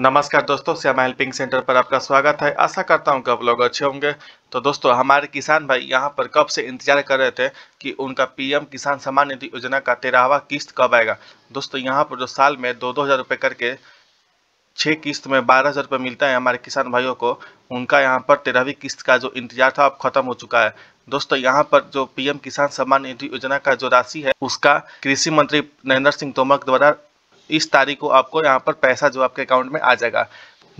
नमस्कार दोस्तों Shyama helping centre पर आपका स्वागत है आशा करता हूं कि आप लोग अच्छे होंगे तो दोस्तों हमारे किसान भाई यहां पर कब से इंतजार कर रहे थे कि उनका पीएम किसान सम्मान निधि योजना का तेरहवा किस्त कब आएगा दोस्तों यहां पर जो साल में दो दो हज़ार रुपये करके छः किस्त में बारह हज़ार मिलता है हमारे किसान भाइयों को उनका यहाँ पर तेरहवीं किस्त का जो इंतजार था अब खत्म हो चुका है दोस्तों यहाँ पर जो पीएम किसान सम्मान निधि योजना का जो राशि है उसका कृषि मंत्री नरेंद्र सिंह तोमर द्वारा इस तारीख को आपको यहाँ पर पैसा जो आपके अकाउंट में आ जाएगा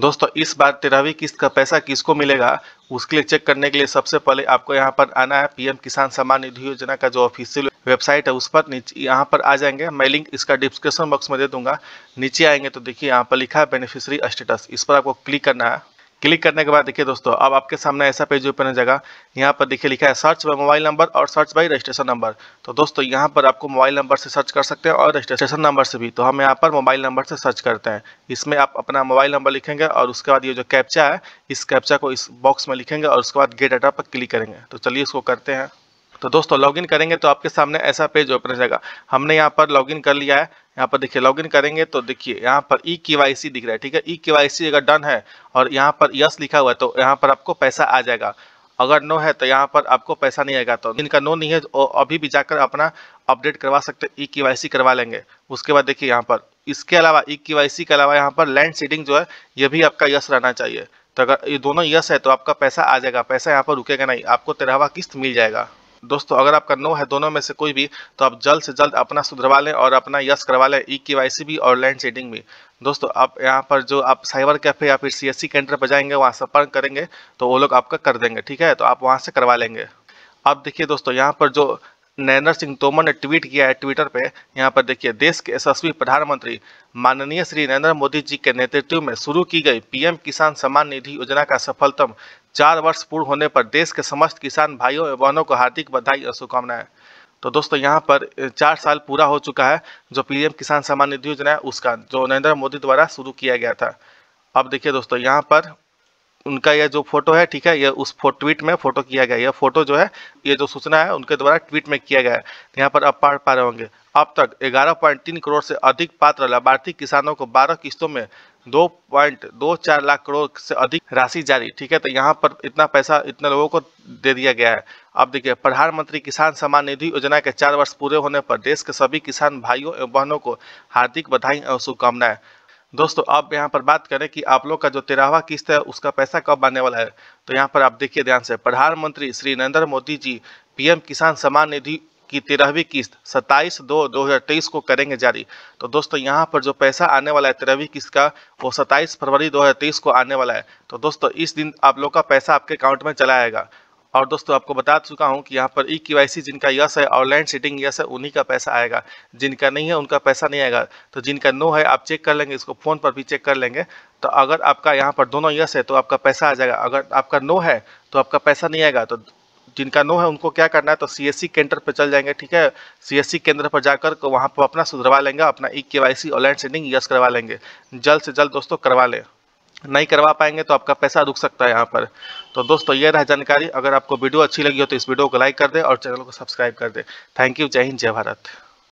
दोस्तों इस बार तेरहवीं किस्त का पैसा किसको मिलेगा उसके लिए चेक करने के लिए सबसे पहले आपको यहाँ पर आना है पीएम किसान सम्मान निधि योजना का जो ऑफिशियल वेबसाइट है उस पर नीचे यहाँ पर आ जाएंगे मैं लिंक इसका डिस्क्रिप्शन बॉक्स में दे दूंगा नीचे आएंगे तो देखिए यहाँ पर लिखा है बेनिफिशरी स्टेटस इस पर आपको क्लिक करना है क्लिक करने के बाद देखिए दोस्तों अब आपके सामने ऐसा पेज ओपन हो जाएगा यहाँ पर देखिए लिखा है सर्च बाई मोबाइल नंबर और सर्च बाई रजिस्ट्रेशन नंबर तो दोस्तों यहाँ पर आपको मोबाइल नंबर से सर्च कर सकते हैं और रजिस्ट्रेशन नंबर से भी तो हम यहाँ पर मोबाइल नंबर से सर्च करते हैं इसमें आप अपना मोबाइल नंबर लिखेंगे और उसके बाद ये जो कैप्चा है इस कैप्चा को इस बॉक्स में लिखेंगे और उसके बाद गेट डाटा पर क्लिक करेंगे तो चलिए इसको करते हैं तो दोस्तों लॉगिन करेंगे तो आपके सामने ऐसा पेज ओपन रहेगा हमने यहाँ पर लॉगिन कर लिया है यहाँ पर देखिए लॉगिन करेंगे तो देखिए यहाँ पर ई के वाई सी दिख रहा है ठीक है ई के वाई सी अगर डन है और यहाँ पर यस लिखा हुआ है तो यहाँ पर आपको पैसा आ जाएगा अगर नो है तो यहाँ पर आपको पैसा नहीं आएगा तो इनका नो नहीं है तो अभी भी जाकर अपना अपडेट करवा सकते ई के वाई सी करवा लेंगे उसके बाद देखिए यहाँ पर इसके अलावा ई के वाई सी के अलावा यहाँ पर लैंड सीडिंग जो है ये भी आपका यस रहना चाहिए तो अगर ये दोनों यस है तो आपका पैसा आ जाएगा पैसा यहाँ पर रुकेगा नहीं आपको तेरहवा किस्त मिल जाएगा दोस्तों अगर आपका नो है दोनों में से कोई भी तो आप जल्द से जल्द अपना सुधरवा लें और अपना यस करवा लें ई के भी और लैंड सेटिंग भी दोस्तों आप यहाँ पर जो आप साइबर कैफे या फिर सी एस सी केंटर पर जाएंगे वहाँ संपर्क करेंगे तो वो लोग आपका कर देंगे ठीक है तो आप वहाँ से करवा लेंगे आप देखिए दोस्तों यहाँ पर जो नरेंद्र सिंह तोमर ने ट्वीट किया है ट्विटर पे यहाँ पर देखिए देश के यशस्वी प्रधानमंत्री माननीय श्री नरेंद्र मोदी जी के नेतृत्व में शुरू की गई पीएम किसान सम्मान निधि योजना का सफलतम चार वर्ष पूर्ण होने पर देश के समस्त किसान भाइयों एवं बहनों को हार्दिक बधाई और शुभकामनाएं तो दोस्तों यहाँ पर चार साल पूरा हो चुका है जो पीएम किसान सम्मान निधि योजना है उसका जो नरेंद्र मोदी द्वारा शुरू किया गया था अब देखिए दोस्तों यहाँ पर उनका यह जो फोटो है ठीक है यह उस ट्वीट में फोटो किया गया यह फोटो जो है ये जो सूचना है उनके द्वारा ट्वीट में किया गया है यहाँ पर आप पढ़ पा रहे होंगे अब तक 11.3 करोड़ से अधिक पात्र लाभार्थी किसानों को 12 किस्तों में दो पॉइंट दो चार लाख करोड़ से अधिक राशि जारी ठीक है तो यहाँ पर इतना पैसा इतने लोगों को दे दिया गया है अब देखिए प्रधानमंत्री किसान सम्मान निधि योजना के चार वर्ष पूरे होने पर देश के सभी किसान भाइयों एवं बहनों को हार्दिक बधाई और शुभकामनाएं दोस्तों अब यहाँ पर बात करें कि आप लोग का जो तेरहवा किस्त है उसका पैसा कब आने वाला है तो यहाँ पर आप देखिए ध्यान से प्रधानमंत्री श्री नरेंद्र मोदी जी पीएम किसान सम्मान निधि की तेरहवीं किस्त 27 दो 2023 को करेंगे जारी तो दोस्तों यहाँ पर जो पैसा आने वाला है तेरहवीं किस्त का वो 27 फरवरी 2023 को आने वाला है तो दोस्तों इस दिन आप लोग का पैसा आपके अकाउंट में चला आएगा और दोस्तों आपको बता चुका हूँ कि यहाँ पर ई के वाई जिनका यस है ऑनलाइन सीटिंग यस है उन्हीं का पैसा आएगा जिनका नहीं है उनका पैसा नहीं आएगा तो जिनका नो है आप चेक कर लेंगे इसको फ़ोन पर भी चेक कर लेंगे तो अगर आपका यहाँ पर दोनों यस है तो आपका पैसा आ जाएगा अगर आपका नो है तो आपका पैसा नहीं आएगा तो जिनका नो है उनको क्या करना है तो सी केंद्र पर चल जाएंगे ठीक है सी केंद्र पर जाकर वहाँ पर अपना सुधरवा लेंगे अपना E K Y C online सेंडिंग यस करवा लेंगे जल्द से जल्द दोस्तों करवा लें नहीं करवा पाएंगे तो आपका पैसा रुक सकता है यहाँ पर तो दोस्तों ये रहा जानकारी अगर आपको वीडियो अच्छी लगी हो तो इस वीडियो को लाइक कर दें और चैनल को सब्सक्राइब कर दें थैंक यू जय हिंद जय भारत